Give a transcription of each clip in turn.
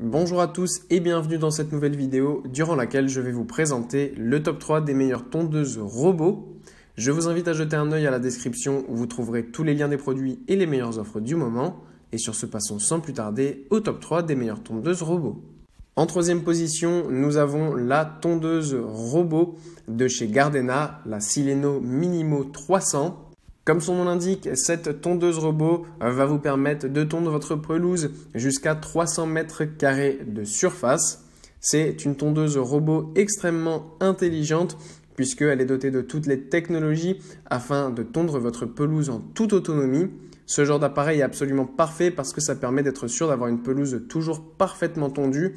Bonjour à tous et bienvenue dans cette nouvelle vidéo durant laquelle je vais vous présenter le top 3 des meilleures tondeuses robots. Je vous invite à jeter un œil à la description où vous trouverez tous les liens des produits et les meilleures offres du moment. Et sur ce, passons sans plus tarder au top 3 des meilleures tondeuses robots. En troisième position, nous avons la tondeuse robot de chez Gardena, la Sileno Minimo 300. Comme son nom l'indique, cette tondeuse robot euh, va vous permettre de tondre votre pelouse jusqu'à 300 mètres carrés de surface. C'est une tondeuse robot extrêmement intelligente puisqu'elle est dotée de toutes les technologies afin de tondre votre pelouse en toute autonomie. Ce genre d'appareil est absolument parfait parce que ça permet d'être sûr d'avoir une pelouse toujours parfaitement tondue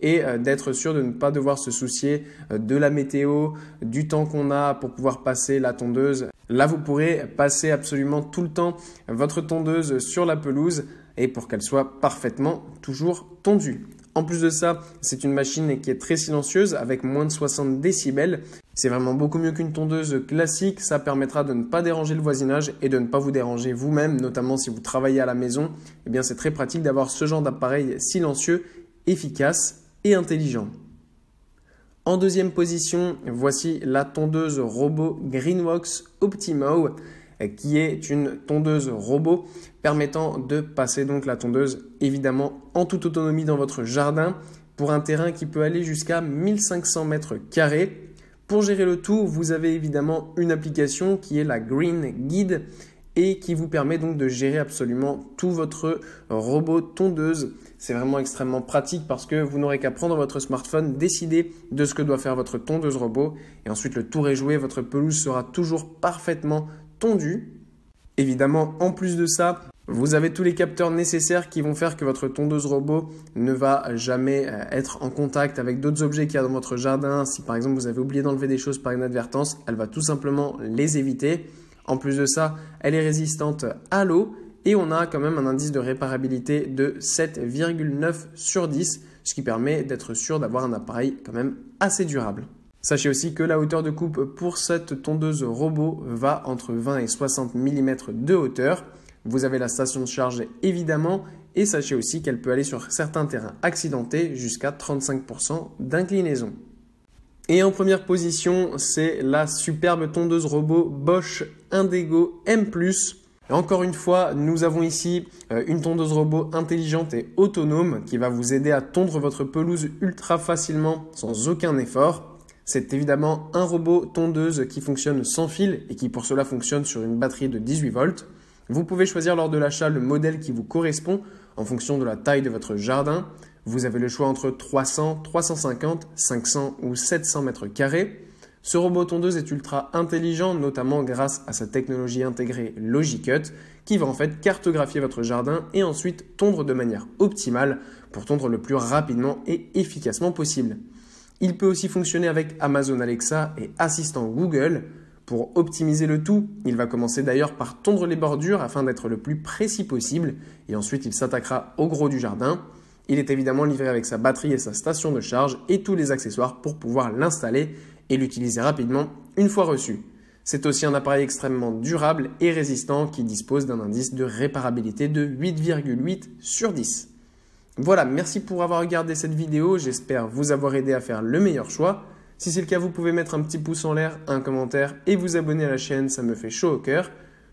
et euh, d'être sûr de ne pas devoir se soucier euh, de la météo, du temps qu'on a pour pouvoir passer la tondeuse. Là, vous pourrez passer absolument tout le temps votre tondeuse sur la pelouse et pour qu'elle soit parfaitement toujours tondue. En plus de ça, c'est une machine qui est très silencieuse avec moins de 60 décibels. C'est vraiment beaucoup mieux qu'une tondeuse classique, ça permettra de ne pas déranger le voisinage et de ne pas vous déranger vous-même, notamment si vous travaillez à la maison. Eh bien, c'est très pratique d'avoir ce genre d'appareil silencieux, efficace et intelligent. En deuxième position, voici la tondeuse robot Greenwox Optimo euh, qui est une tondeuse robot permettant de passer donc la tondeuse évidemment en toute autonomie dans votre jardin pour un terrain qui peut aller jusqu'à 1500 mètres carrés. Pour gérer le tout, vous avez évidemment une application qui est la Green Guide et qui vous permet donc de gérer absolument tout votre robot tondeuse. C'est vraiment extrêmement pratique parce que vous n'aurez qu'à prendre votre smartphone, décider de ce que doit faire votre tondeuse robot et ensuite le tour est joué, votre pelouse sera toujours parfaitement tondue. Évidemment, en plus de ça, vous avez tous les capteurs nécessaires qui vont faire que votre tondeuse robot ne va jamais euh, être en contact avec d'autres objets qu'il y a dans votre jardin. Si par exemple vous avez oublié d'enlever des choses par inadvertance, elle va tout simplement les éviter. En plus de ça, elle est résistante à l'eau et on a quand même un indice de réparabilité de 7,9 sur 10, ce qui permet d'être sûr d'avoir un appareil quand même assez durable. Sachez aussi que la hauteur de coupe pour cette tondeuse robot va entre 20 et 60 mm de hauteur. Vous avez la station de charge évidemment et sachez aussi qu'elle peut aller sur certains terrains accidentés jusqu'à 35% d'inclinaison. Et en première position, c'est la superbe tondeuse robot Bosch Indego M+. Encore une fois, nous avons ici euh, une tondeuse robot intelligente et autonome qui va vous aider à tondre votre pelouse ultra facilement sans aucun effort. C'est évidemment un robot tondeuse qui fonctionne sans fil et qui pour cela fonctionne sur une batterie de 18 volts. Vous pouvez choisir lors de l'achat le modèle qui vous correspond en fonction de la taille de votre jardin. Vous avez le choix entre 300, 350, 500 ou 700 mètres carrés. Ce robot tondeuse est ultra intelligent, notamment grâce à sa technologie intégrée Logicut, qui va en fait cartographier votre jardin et ensuite tondre de manière optimale pour tondre le plus rapidement et efficacement possible. Il peut aussi fonctionner avec Amazon Alexa et Assistant Google. Pour optimiser le tout, il va commencer d'ailleurs par tondre les bordures afin d'être le plus précis possible, et ensuite il s'attaquera au gros du jardin. Il est évidemment livré avec sa batterie et sa station de charge et tous les accessoires pour pouvoir l'installer et l'utiliser rapidement une fois reçu. C'est aussi un appareil extrêmement durable et résistant qui dispose d'un indice de réparabilité de 8,8 sur 10. Voilà, merci pour avoir regardé cette vidéo, j'espère vous avoir aidé à faire le meilleur choix. Si c'est le cas, vous pouvez mettre un petit pouce en l'air, un commentaire et vous abonner à la chaîne, ça me fait chaud au cœur.